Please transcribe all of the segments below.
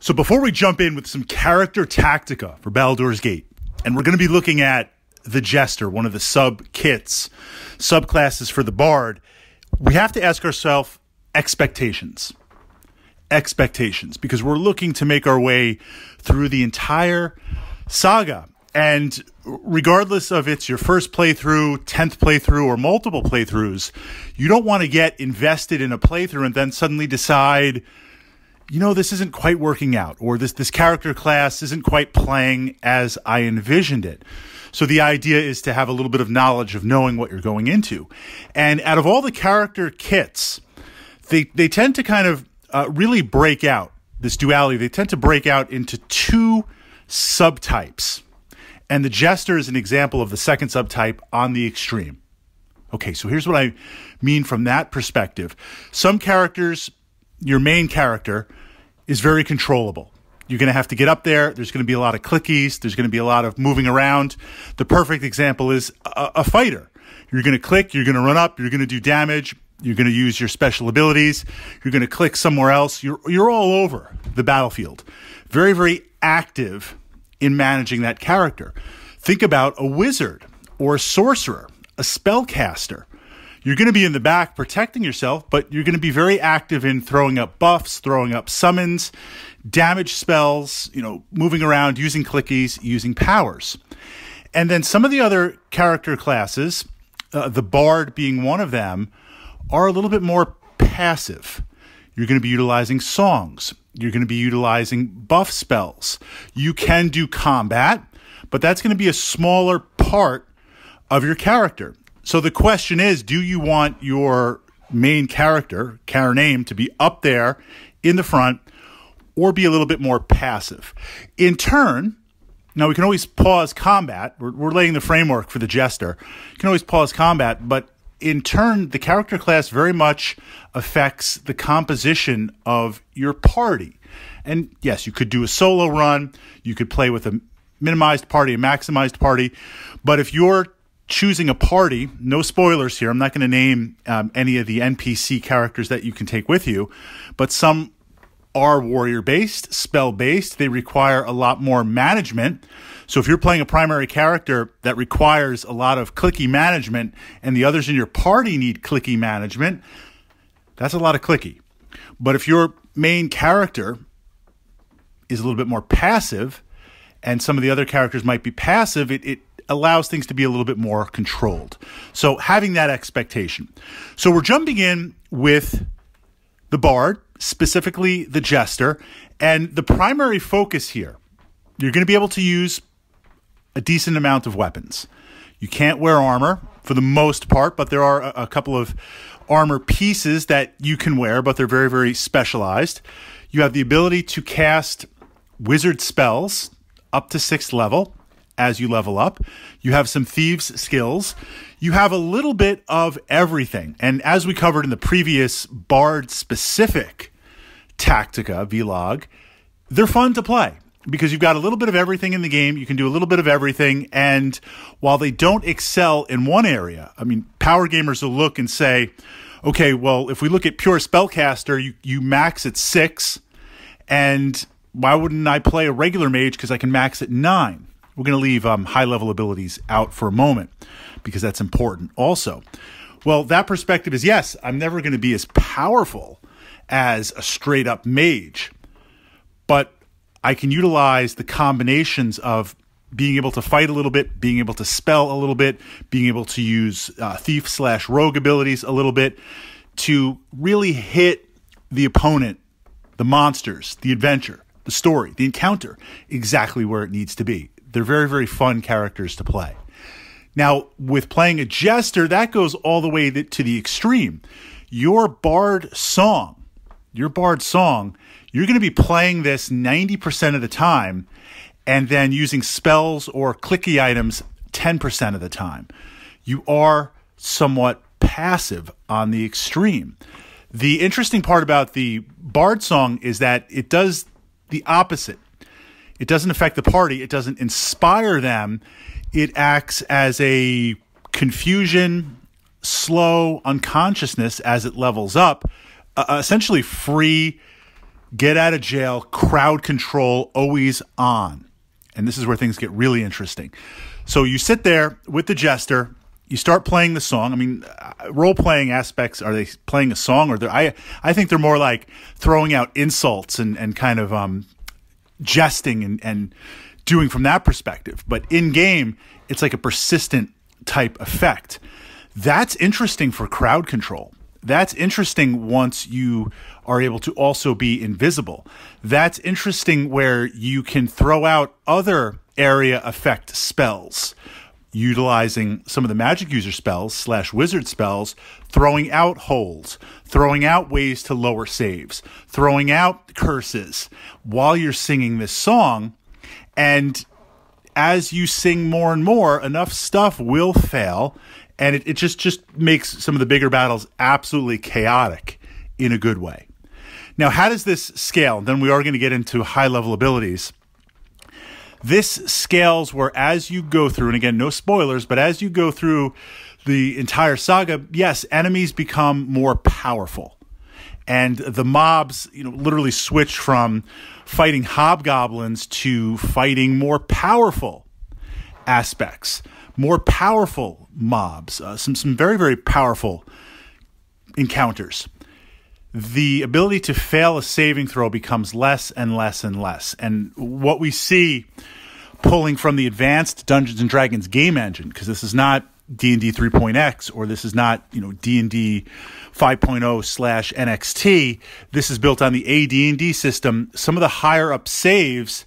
So before we jump in with some character tactica for Baldur's Gate, and we're going to be looking at the Jester, one of the sub kits, subclasses for the Bard, we have to ask ourselves expectations. Expectations, because we're looking to make our way through the entire saga. And regardless of it's your first playthrough, 10th playthrough, or multiple playthroughs, you don't want to get invested in a playthrough and then suddenly decide you know, this isn't quite working out, or this, this character class isn't quite playing as I envisioned it. So the idea is to have a little bit of knowledge of knowing what you're going into. And out of all the character kits, they, they tend to kind of uh, really break out this duality. They tend to break out into two subtypes. And the jester is an example of the second subtype on the extreme. Okay, so here's what I mean from that perspective. Some characters your main character is very controllable. You're going to have to get up there. There's going to be a lot of clickies. There's going to be a lot of moving around. The perfect example is a, a fighter. You're going to click. You're going to run up. You're going to do damage. You're going to use your special abilities. You're going to click somewhere else. You're, you're all over the battlefield. Very, very active in managing that character. Think about a wizard or a sorcerer, a spellcaster you're going to be in the back protecting yourself, but you're going to be very active in throwing up buffs, throwing up summons, damage spells, you know, moving around, using clickies, using powers. And then some of the other character classes, uh, the bard being one of them, are a little bit more passive. You're going to be utilizing songs. You're going to be utilizing buff spells. You can do combat, but that's going to be a smaller part of your character. So the question is, do you want your main character, Karen Aim, to be up there in the front or be a little bit more passive? In turn, now we can always pause combat. We're, we're laying the framework for the jester. You can always pause combat, but in turn, the character class very much affects the composition of your party. And yes, you could do a solo run, you could play with a minimized party, a maximized party, but if you're choosing a party. No spoilers here. I'm not going to name um, any of the NPC characters that you can take with you, but some are warrior based, spell based. They require a lot more management. So if you're playing a primary character that requires a lot of clicky management and the others in your party need clicky management, that's a lot of clicky. But if your main character is a little bit more passive and some of the other characters might be passive, it, it allows things to be a little bit more controlled. So having that expectation. So we're jumping in with the bard, specifically the jester, and the primary focus here, you're going to be able to use a decent amount of weapons. You can't wear armor for the most part, but there are a, couple of armor pieces that you can wear, but they're very, very specialized. You have the ability to cast wizard spells up to sixth level as you level up. You have some thieves skills. You have a little bit of everything. And as we covered in the previous bard specific Tactica vlog, they're fun to play because you've got a little bit of everything in the game. You can do a little bit of everything. And while they don't excel in one area, I mean, power gamers will look and say, okay, well, if we look at pure spellcaster, you, you max at six. And why wouldn't I play a regular mage? Because I can max at nine. We're going to leave um, high level abilities out for a moment because that's important also. Well, that perspective is yes, I'm never going to be as powerful as a straight up mage, but I can utilize the combinations of being able to fight a little bit, being able to spell a little bit, being able to use uh, thief slash rogue abilities a little bit to really hit the opponent, the monsters, the adventure, the story, the encounter exactly where it needs to be they're very, very fun characters to play. Now, with playing a jester, that goes all the way to the extreme. Your bard song, your bard song, you're going to be playing this 90% of the time and then using spells or clicky items 10% of the time. You are somewhat passive on the extreme. The interesting part about the bard song is that it does the opposite. It doesn't affect the party, it doesn't inspire them. It acts as a confusion, slow unconsciousness as it levels up, uh, uh, essentially free get out of jail, crowd control always on. And this is where things get really interesting. So you sit there with the jester, you start playing the song. I mean, uh, role playing aspects are they playing a song or I I think they're more like throwing out insults and and kind of um jesting and, and doing from that perspective. But in game, it's like a persistent type effect. That's interesting for crowd control. That's interesting once you are able to also be invisible. That's interesting where you can throw out other area effect spells utilizing some of the magic user spells slash wizard spells, throwing out holds, throwing out ways to lower saves, throwing out curses while you're singing this song. And as you sing more and more, enough stuff will fail. And it, it just, just makes some of the bigger battles absolutely chaotic in a good way. Now, how does this scale? Then we are going to get into high level abilities. This scales where as you go through, and again, no spoilers, but as you go through the entire saga, yes, enemies become more powerful. And the mobs, you know, literally switch from fighting hobgoblins to fighting more powerful aspects, more powerful mobs, uh, some some very very powerful encounters the ability to fail a saving throw becomes less and less and less. And what we see pulling from the advanced Dungeons and Dragons game engine, because this is not D&D 3.x or this is not, you know, D&D 5.0 slash NXT. This is built on the AD&D system. Some of the higher up saves,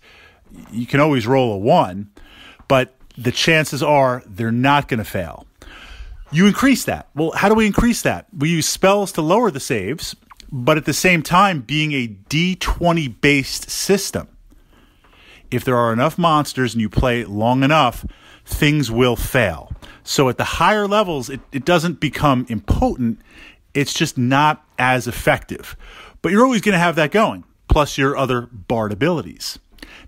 you can always roll a one, but the chances are they're not going to fail. You increase that. Well, how do we increase that? We use spells to lower the saves, but at the same time being a D20 based system. If there are enough monsters and you play long enough, things will fail. So at the higher levels, it, it doesn't become impotent, it's just not as effective. But you're always going to have that going, plus your other bard abilities.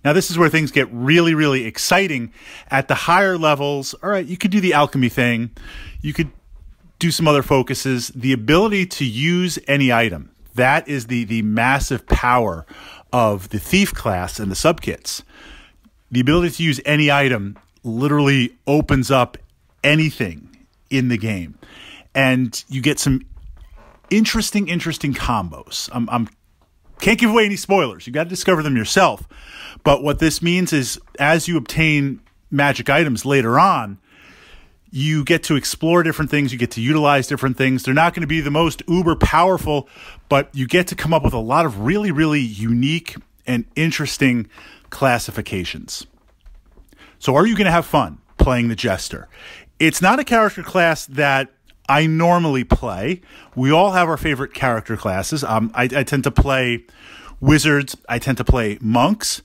Now, this is where things get really, really exciting. At the higher levels, all right, you could do the alchemy thing. You could do some other focuses, the ability to use any item. That is the the massive power of the thief class and the subkits. The ability to use any item literally opens up anything in the game. And you get some interesting, interesting combos. I'm, I'm can't give away any spoilers. You got to discover them yourself. But what this means is as you obtain magic items later on, you get to explore different things, you get to utilize different things. They're not going to be the most uber powerful, but you get to come up with a lot of really, really unique and interesting classifications. So, are you going to have fun playing the Jester? It's not a character class that I normally play. We all have our favorite character classes. Um, I, I tend to play wizards, I tend to play monks.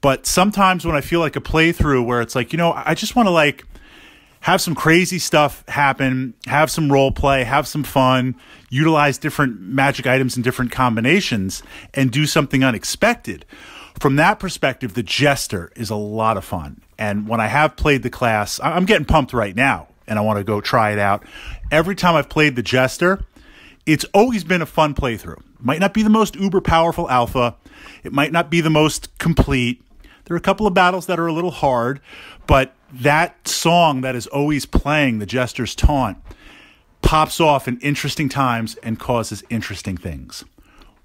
But sometimes when I feel like a playthrough where it's like, you know, I just want to like have some crazy stuff happen, have some role play, have some fun, utilize different magic items in different combinations, and do something unexpected. From that perspective, the Jester is a lot of fun. And when I have played the class, I'm getting pumped right now and I want to go try it out. Every time I've played the Jester, it's always been a fun playthrough. Might not be the most uber powerful alpha, it might not be the most complete. There are a couple of battles that are a little hard, but that song that is always playing, The Jester's Taunt, pops off in interesting times and causes interesting things.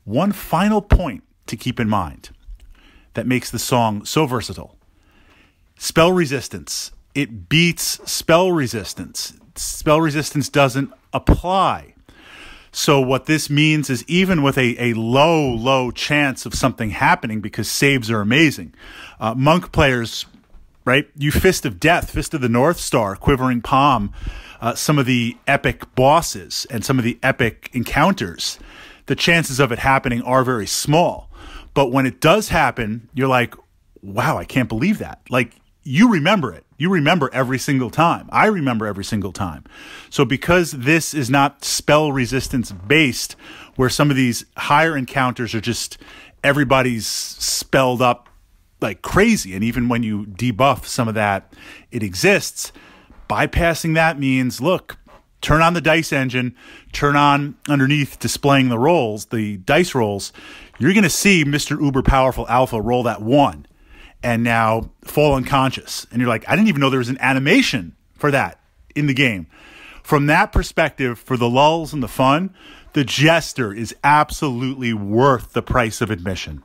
One final point to keep in mind that makes the song so versatile spell resistance. It beats spell resistance. Spell resistance doesn't apply. So, what this means is even with a, a low, low chance of something happening because saves are amazing, uh, monk players right? You Fist of Death, Fist of the North Star, Quivering Palm, uh, some of the epic bosses and some of the epic encounters, the chances of it happening are very small. But when it does happen, you're like, wow, I can't believe that. Like, you remember it. You remember every single time. I remember every single time. So, because this is not spell resistance based, where some of these higher encounters are just everybody's spelled up like crazy. And even when you debuff some of that, it exists. Bypassing that means look, turn on the dice engine, turn on underneath displaying the rolls, the dice rolls, you're going to see Mr. Uber Powerful Alpha roll that one and now fall unconscious. And you're like, I didn't even know there was an animation for that in the game. From that perspective, for the lulls and the fun, the jester is absolutely worth the price of admission.